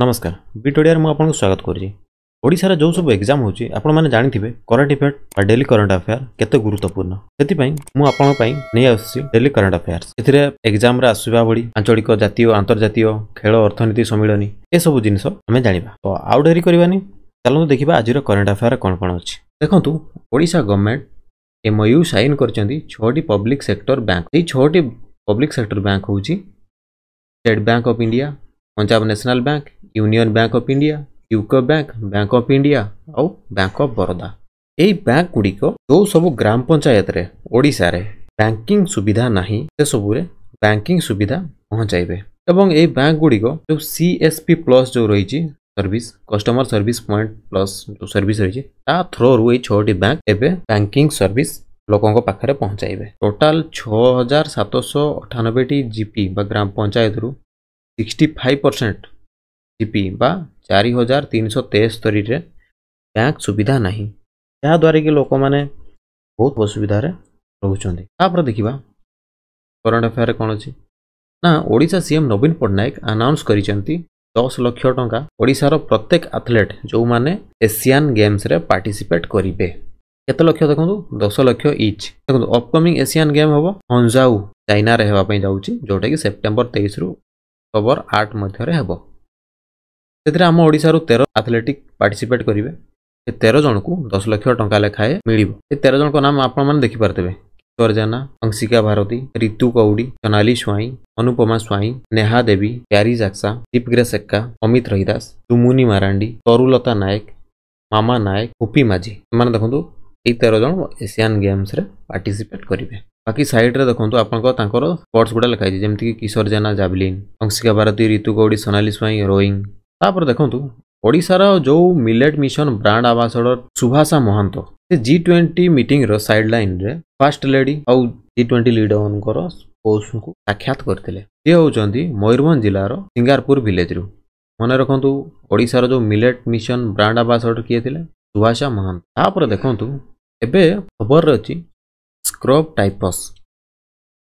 ନମସ୍କାର ବିଟ୍ ଓଡ଼ିଆରେ ମୁଁ ଆପଣଙ୍କୁ ସ୍ୱାଗତ କରୁଛି ଓଡ଼ିଶାର ଯେଉଁ ସବୁ ଏକ୍ଜାମ୍ ହେଉଛି ଆପଣମାନେ ଜାଣିଥିବେ କରେଣ୍ଟ ଇଫେକ୍ଟ ବା ଡେଲି କରେଣ୍ଟ ଆଫେୟାର କେତେ ଗୁରୁତ୍ୱପୂର୍ଣ୍ଣ ସେଥିପାଇଁ ମୁଁ ଆପଣଙ୍କ ପାଇଁ ନେଇ ଆସୁଛି ଡେଲି କରେଣ୍ଟ ଆଫେୟାର୍ସ ଏଥିରେ ଏକ୍ଜାମ୍ରେ ଆସୁଥିବା ଭଳି ଆଞ୍ଚଳିକ ଜାତୀୟ ଆନ୍ତର୍ଜାତୀୟ ଖେଳ ଅର୍ଥନୀତି ସମ୍ମିଳନୀ ଏସବୁ ଜିନିଷ ଆମେ ଜାଣିବା ତ ଆଉ ଡେରି କରିବାନି ଚାଲନ୍ତୁ ଦେଖିବା ଆଜିର କରେଣ୍ଟ ଆଫେୟାର କ'ଣ କ'ଣ ଅଛି ଦେଖନ୍ତୁ ଓଡ଼ିଶା ଗଭର୍ଣ୍ଣମେଣ୍ଟ ଏମ୍ଓୟୁ ସାଇନ୍ କରିଛନ୍ତି ଛଅଟି ପବ୍ଲିକ୍ ସେକ୍ଟର ବ୍ୟାଙ୍କ ଏଇ ଛଅଟି ପବ୍ଲିକ୍ ସେକ୍ଟର ବ୍ୟାଙ୍କ ହେଉଛି State Bank of India Punjab National Bank Union Bank of India UCO Bank Bank of India और बैंक ऑफ बरोदा यही बैंक गुड़िक जो सब ग्राम पंचायत ओडार बैंकिंग सुविधा ना से सबूत बैंकिंग सुविधा पहुँचाइबे एवं ये बैंक गुड़िक जो सी एस पी प्लस जो रही service customer service point plus जो सर्विस रही थ्रोर ये छोटी बैंक एवं बैंकिंग सर्विस लोकों पाखे पहुँचाइबे टोटाल छः हजार सात शौ अठानबे जिपी ग्राम पंचायत रू सिक्सटी फाइव परसेंट जिपी बा चार हजार तीन सौ तेस्तरी बैंक सुविधा ना जहाद्वर कि लोक मैंने बहुत असुविधा रोचे देखा करंट अफेयर कौन अच्छी ना ओडा सीएम नवीन पट्टनायक आनाउन्स कर दस लक्ष टाशार प्रत्येक आथलेट जो मैंने एसीआन गेम्स पार्टीसीपेट करेंगे केत लक्ष देख दस लक्ष इच देखो अपकमिंग एसीआन गेम हम हंजाऊ चाइन रहा जाऊँगी जोटा कि सेप्टेम्बर तेईस अक्टोबर आठ मध्य आम ओडार तेरह आथलेटिक पार्टीसीपेट करेंगे ये तेरह जन को दस लक्ष टा लेखाए मिल तेरह जन नाम आपखिपारे किशोर जेना अंशिका भारती ऋतु कौड़ी सोनाली स्वाई अनुपमा स्वाई नेहा देवी क्यारी जाक्सा दीपग्रे सेक्का अमित रहीदास तुमुनी मारांडी तरुलता नायक मामा नायक हुपी माझी इन देखो ये तेरह जन एसीआन गेम्स पार्टीसीपेट करेंगे ବାକି ସାଇଡ଼୍ରେ ଦେଖନ୍ତୁ ଆପଣଙ୍କ ତାଙ୍କର ସ୍ପଟ୍ସ ଗୁଡ଼ା ଲେଖାଯାଇଛି ଯେମିତିକି କିଶୋର ଜେନା ଜାଭଲିନ୍ ଅଂଶିକା ଭାରତୀ ରିତୁ ଗୌଡ଼ି ସୋନାଲି ସ୍ୱାଇଁ ରୋଇଂ ତାପରେ ଦେଖନ୍ତୁ ଓଡ଼ିଶାର ଯେଉଁ millet mission brand ambassador Subhasha Mahant ସେ ଜି ଟ୍ୱେଣ୍ଟି ମିଟିଂର ସାଇଡ୍ ଲାଇନ୍ରେ ଫାର୍ଷ୍ଟ ଲେଡି ଆଉ ଜି ଟ୍ୱେଣ୍ଟି ଲିଡରମାନଙ୍କର ପୋଷ୍ଟଙ୍କୁ ସାକ୍ଷାତ କରିଥିଲେ ସେ ହେଉଛନ୍ତି ମୟୂରଭଞ୍ଜ ଜିଲ୍ଲାର ସିଙ୍ଗାରପୁର ଭିଲେଜରୁ ମନେ ରଖନ୍ତୁ ଓଡ଼ିଶାର ଯେଉଁ ମିଲେଟ୍ ମିଶନ ବ୍ରାଣ୍ଡ ଆମ୍ବାସଡ଼ର କିଏ ଥିଲେ ସୁଭାଷା ମହାନ୍ତ ତାପରେ ଦେଖନ୍ତୁ ଏବେ ଖବରରେ ଅଛି ସ୍କ୍ରବ୍ ଟାଇପସ୍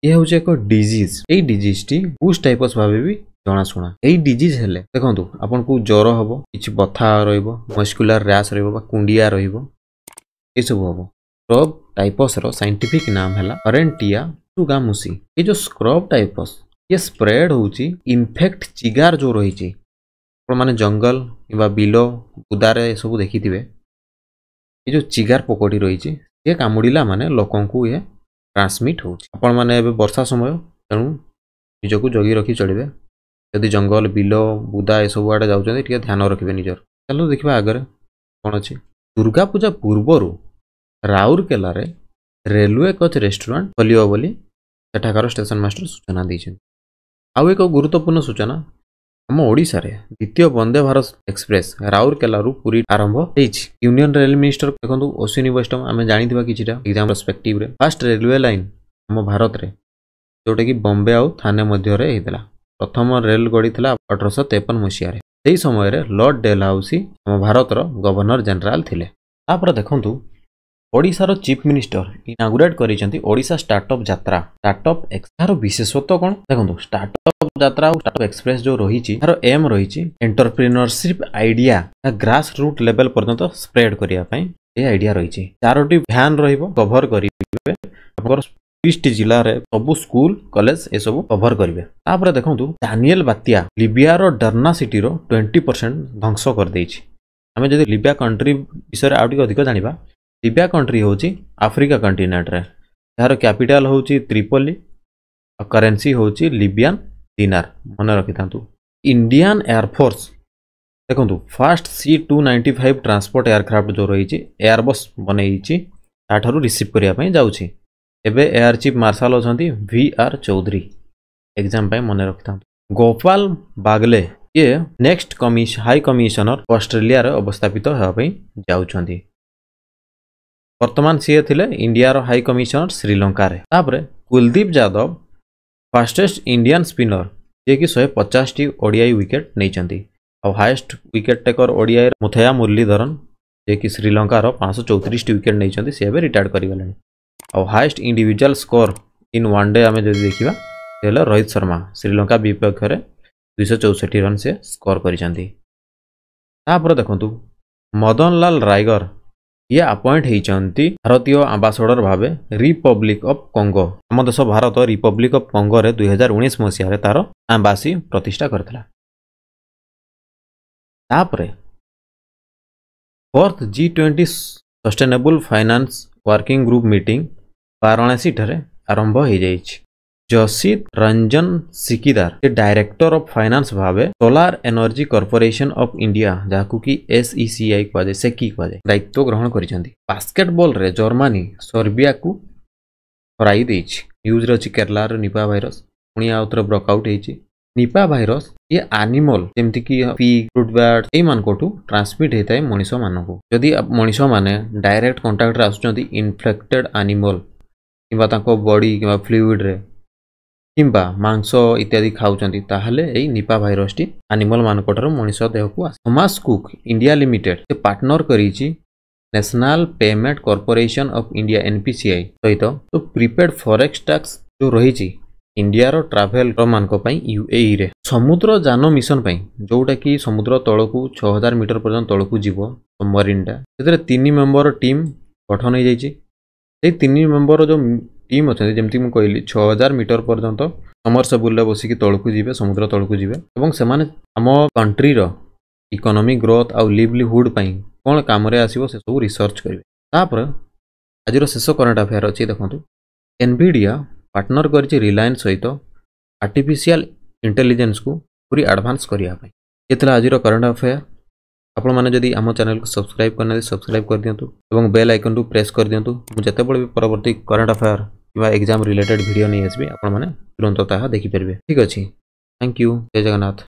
ଏହା ହେଉଛି ଏକ ଡିଜିଜ୍ ଏଇ ଡିଜିଜ୍ଟି ବୁସ୍ ଟାଇପସ୍ ଭାବେ ବି ଜଣାଶୁଣା ଏଇ ଡିଜିଜ୍ ହେଲେ ଦେଖନ୍ତୁ ଆପଣଙ୍କୁ ଜ୍ୱର ହେବ କିଛି ବଥା ରହିବ ମସ୍କୁଲାର ର୍ୟାସ୍ ରହିବ ବା କୁଣ୍ଡିଆ ରହିବ ଏସବୁ ହେବ ସ୍କ୍ରବ୍ ଟାଇପସ୍ର ସାଇଣ୍ଟିଫିକ୍ ନାମ ହେଲା ଅରେଣ୍ଟିଆ ଟୁଗାମୁସି ଏଇ ଯେଉଁ ସ୍କ୍ରବ୍ ଟାଇପସ୍ ଇଏ ସ୍ପ୍ରେଡ୍ ହେଉଛି ଇନଫେକ୍ଟ ଚିଗାର ଯେଉଁ ରହିଛି ଆପଣମାନେ ଜଙ୍ଗଲ କିମ୍ବା ବିଲ ବୁଦାରେ ଏସବୁ ଦେଖିଥିବେ ଏ ଯେଉଁ ଚିଗାର ପୋକଟି ରହିଛି ये ये मोक ट्रान्समिट हुन्छ माने वर्षा समय तिजको जगिरकि चलि यदि जंगल बिल बुदा एसबुआड जान्छ ढ्यान रकग्र कन् दुर्गा पूजा पूर्वहरू राउरकेला रेल्लवे कच रेस्टुर स्टेशन मास्टर सूचना आउँछ गुरुत्वपूर्ण सूचना ଆମ ଓଡ଼ିଶାରେ ଦ୍ୱିତୀୟ ବନ୍ଦେ ଭାରତ ଏକ୍ସପ୍ରେସ୍ ରାଉରକେଲାରୁ ପୁରୀ ଆରମ୍ଭ ହେଇଛି ୟୁନିୟନ ରେଲ ମିନିଷ୍ଟର ଦେଖନ୍ତୁ ଅଶ୍ୱିନୀ ବୈଷ୍ଣବ ଆମେ ଜାଣିଥିବା କିଛିଟା ଏକ୍ଜାମ୍ ପରସ୍ପେକ୍ଟିଭରେ ଫାଷ୍ଟ ରେଲୱେ ଲାଇନ୍ ଆମ ଭାରତରେ ଯେଉଁଟାକି ବମ୍ବେ ଆଉ ଥାନେ ମଧ୍ୟରେ ହେଇଥିଲା ପ୍ରଥମ ରେଲ ଗଡ଼ି ଥିଲା ଅଠରଶହ ତେପନ ମସିହାରେ ସେହି ସମୟରେ ଲର୍ଡ ଡେଲ୍ ହାଉସି ଆମ ଭାରତର ଗଭର୍ଣ୍ଣର ଜେନେରାଲ ଥିଲେ ତାପରେ ଦେଖନ୍ତୁ ଓଡ଼ିଶାର ଚିଫ୍ ମିନିଷ୍ଟର ଇନାଗୁରେଟ୍ କରିଛନ୍ତି ଓଡ଼ିଶା ଷ୍ଟାର୍ଟଅପ୍ ଯାତ୍ରା ଷ୍ଟାର୍ଟଅପ୍ ଏହାର ବିଶେଷତ୍ୱ କ'ଣ ଦେଖନ୍ତୁ ଷ୍ଟାର୍ଟଅପ୍ ଯାତ୍ରା ଆଉ ଷ୍ଟାର୍ଟଅପ୍ ଏକ୍ସପ୍ରେସ୍ ଯେଉଁ ରହିଛି ଏହାର ଏମ୍ ରହିଛି entrepreneurship idea grass root level ପର୍ଯ୍ୟନ୍ତ ସ୍ପ୍ରେଡ୍ କରିବା ପାଇଁ ଏ ଆଇଡିଆ ରହିଛି ଚାରୋଟି ଭ୍ୟାନ୍ ରହିବ କଭର କରିବେ ଆପଣଙ୍କର ତିରିଶଟି ଜିଲ୍ଲାରେ ସବୁ ସ୍କୁଲ କଲେଜ ଏସବୁ କଭର କରିବେ ତାପରେ ଦେଖନ୍ତୁ ଡାନିଏଲ ବାତ୍ୟା ଲିବିଆର ଡର୍ନା ସିଟିର ଟ୍ୱେଣ୍ଟି ପରସେଣ୍ଟ ଧ୍ୱଂସ କରିଦେଇଛି ଆମେ ଯଦି ଲିବିଆ କଣ୍ଟ୍ରି ବିଷୟରେ ଆଉ ଟିକେ ଅଧିକ ଜାଣିବା ଲିବିଆ କଣ୍ଟ୍ରି ହେଉଛି ଆଫ୍ରିକା କଣ୍ଟିନେଣ୍ଟରେ ଏହାର କ୍ୟାପିଟାଲ୍ ହେଉଛି ତ୍ରିପଲି ଆଉ କରେନ୍ସି ହେଉଛି ଲିବିଆନ୍ ଦିନାର ମନେ ରଖିଥାନ୍ତୁ ଇଣ୍ଡିଆନ୍ ଏୟାରଫୋର୍ସ ଦେଖନ୍ତୁ first C two ninety five transport aircraft ଯେଉଁ ରହିଛି ଏୟାରବସ୍ ବନେଇଛି ତାଠାରୁ ରିସିଭ୍ କରିବା ପାଇଁ ଯାଉଛି ଏବେ ଏୟାର ଚିଫ୍ ମାର୍ଶାଲ ଅଛନ୍ତି ଭି ଆର୍ ଚୌଧୁରୀ ଏକ୍ଜାମ୍ ପାଇଁ ମନେ ରଖିଥାନ୍ତୁ ଗୋପାଲ ବାଗଲେ ଇଏ ନେକ୍ସଟ କମିଶ ହାଇ କମିଶନର ଅଷ୍ଟ୍ରେଲିଆରେ ଅବସ୍ଥାପିତ ହେବା ପାଇଁ ଯାଉଛନ୍ତି ବର୍ତ୍ତମାନ ସିଏ ଥିଲେ ଇଣ୍ଡିଆର ହାଇ କମିଶନର ଶ୍ରୀଲଙ୍କାରେ ତାପରେ Kuldeep Yadav fastest Indian spinner ଯିଏକି ଶହେ ପଚାଶଟି ଓଡିଆଇ ୱିକେଟ୍ ନେଇଛନ୍ତି ଆଉ ହାଏଷ୍ଟ ୱିକେଟ୍ ଟେକର ଓଡିଆଇର ମୁଥୟା ମୁରଲୀଧରନ ଯିଏକି ଶ୍ରୀଲଙ୍କାର ପାଞ୍ଚଶହ ଚଉତିରିଶଟି ୱିକେଟ୍ ନେଇଛନ୍ତି ସେ ଏବେ ରିଟାୟାର୍ଡ଼ କରିଗଲେଣି ଆଉ highest individual score in one day ଆମେ ଯଦି ଦେଖିବା ସେ ହେଲା ରୋହିତ ଶର୍ମା ଶ୍ରୀଲଙ୍କା ବିପକ୍ଷରେ ଦୁଇଶହ ଚଉଷଠି ରନ୍ ସେ ସ୍କୋର କରିଛନ୍ତି ତାପରେ ଦେଖନ୍ତୁ ମଦନଲାଲ ରାଇଗର ଇଏ ଆପଏଣ୍ଟ ହେଇଛନ୍ତି ଭାରତୀୟ ଆମ୍ବାସଡର ଭାବେ ରିପବ୍ଲିକ ଅଫ୍ କଙ୍ଗୋ ଆମ ଦେଶ ଭାରତ ରିପବ୍ଲିକ ଅଫ୍ କଙ୍ଗୋରେ ଦୁଇ ହଜାର ଉଣେଇଶ ମସିହାରେ ତାର ଆମ୍ବାସୀ ପ୍ରତିଷ୍ଠା କରିଥିଲା ତାପରେ fourth G twenty sustainable finance working group meeting ବାରାଣାସୀଠାରେ ଆରମ୍ଭ ହୋଇଯାଇଛି જસિત રંજન સિકીદાર જે ડાયરેક્ટર ଅଫ୍ ଫାଇନାନ୍ସ ଭାବେ solar energy corporation of India ଯାହାକୁ କି ଏସ୍ଇସିଆଇ କୁହାଯାଏ ସେକି କୁହାଯାଏ ଦାୟିତ୍ୱ ଗ୍ରହଣ କରିଛନ୍ତି ବାସ୍କେଟବଲରେ ଜର୍ମାନୀ ସର୍ବିଆକୁ ହରାଇ ଦେଇଛି ନ୍ୟୁଜ୍ରେ ଅଛି କେରଳାର ନିପା ଭାଇରସ୍ ପୁଣି ଆଉ ଥରେ ବ୍ରକଆଉଟ୍ ହେଇଛି ନିପା ଭାଇରସ୍ ଇଏ ଆନିମଲ ଯେମିତିକି ପିଗ୍ ଫ୍ରୁଟ୍ ବ୍ୟାଟ୍ ଏଇମାନଙ୍କଠୁ ଟ୍ରାନ୍ସମିଟ୍ ହେଇଥାଏ ମଣିଷମାନଙ୍କୁ ଯଦି ମଣିଷମାନେ ଡାଇରେକ୍ଟ କଣ୍ଟାକ୍ଟରେ ଆସୁଛନ୍ତି ଇନଫେକ୍ଟେଡ୍ ଆନିମଲ କିମ୍ବା ତାଙ୍କ ବଡି କିମ୍ବା ଫ୍ଲୁଇଡ଼ରେ কিংবা ମାଂସ ଇତ୍ୟାଦି ଖାଉଛନ୍ତି ତାହେଲେ ଏଇ ନିପା ଭାଇରସଟି ଆନିମଲମାନଙ୍କ ଠାରୁ ମଣିଷ ଦେହକୁ ଆସେ ଥମାସ୍ କୁକ୍ ଇଣ୍ଡିଆ ଲିମିଟେଡ୍ ସେ ପାର୍ଟନର କରିଛି national payment corporation of India NPCI ସହିତ ତ ପ୍ରିପେଡ୍ ଫରେକ୍ସ ଟ୍ୟାକ୍ସ ଯେଉଁ ରହିଛି ଇଣ୍ଡିଆର ଟ୍ରାଭେଲରମାନଙ୍କ ପାଇଁ ୟୁଏଇରେ ସମୁଦ୍ର ଯାନ ମିଶନ ପାଇଁ ଯେଉଁଟାକି ସମୁଦ୍ର ତଳକୁ ଛଅ ହଜାର ମିଟର ପର୍ଯ୍ୟନ୍ତ ତଳକୁ ଯିବ ମରିନ୍ଟା ସେଥିରେ ତିନି ମେମ୍ବର ଟିମ୍ ଗଠନ ହେଇଯାଇଛି ଏଇ ତିନି ମେମ୍ବର ଯେଉଁ ଟିମ୍ ଅଛନ୍ତି ଯେମିତି ମୁଁ କହିଲି ଛଅ ହଜାର ମିଟର ପର୍ଯ୍ୟନ୍ତ ସମର୍ସବୁଲରେ ବସିକି ତଳକୁ ଯିବେ ସମୁଦ୍ର ତଳକୁ ଯିବେ ଏବଂ ସେମାନେ ଆମ କଣ୍ଟ୍ରିର ଇକୋନୋମିକ୍ ଗ୍ରୋଥ୍ ଆଉ ଲିଭଲିହୁଡ଼ ପାଇଁ କ'ଣ କାମରେ ଆସିବ ସେସବୁ ରିସର୍ଚ୍ଚ କରିବେ ତାପରେ ଆଜିର ଶେଷ କରେଣ୍ଟ ଆଫେୟାର ଅଛି ଦେଖନ୍ତୁ ଏନ୍ଭିଡ଼ିଆ ପାର୍ଟନର କରିଛି ରିଲାଏନ୍ସ ସହିତ ଆର୍ଟିଫିସିଆଲ ଇଣ୍ଟେଲିଜେନ୍ସକୁ ପୁରୀ ଆଡ଼ଭାନ୍ସ କରିବା ପାଇଁ ଏ ଥିଲା ଆଜିର କରେଣ୍ଟ ଆଫେୟାର ଆପଣମାନେ ଯଦି ଆମ ଚ୍ୟାନେଲକୁ ସବସ୍କ୍ରାଇବ୍ କରିନାହାନ୍ତି ସବସ୍କ୍ରାଇବ୍ କରିଦିଅନ୍ତୁ ଏବଂ ବେଲ୍ ଆଇକନ୍କୁ ପ୍ରେସ୍ କରିଦିଅନ୍ତୁ ମୁଁ ଯେତେବେଳେ ବି ପରବର୍ତ୍ତୀ କରେଣ୍ଟ ଆଫେୟାର୍ କିମ୍ବା ଏକ୍ଜାମ୍ ରିଲେଟେଡ୍ ଭିଡ଼ିଓ ନେଇ ଆସିବି ଆପଣମାନେ ତୁରନ୍ତ ତାହା ଦେଖିପାରିବେ ଠିକ୍ ଅଛି ଥ୍ୟାଙ୍କ ୟୁ ଜୟ ଜଗନ୍ନାଥ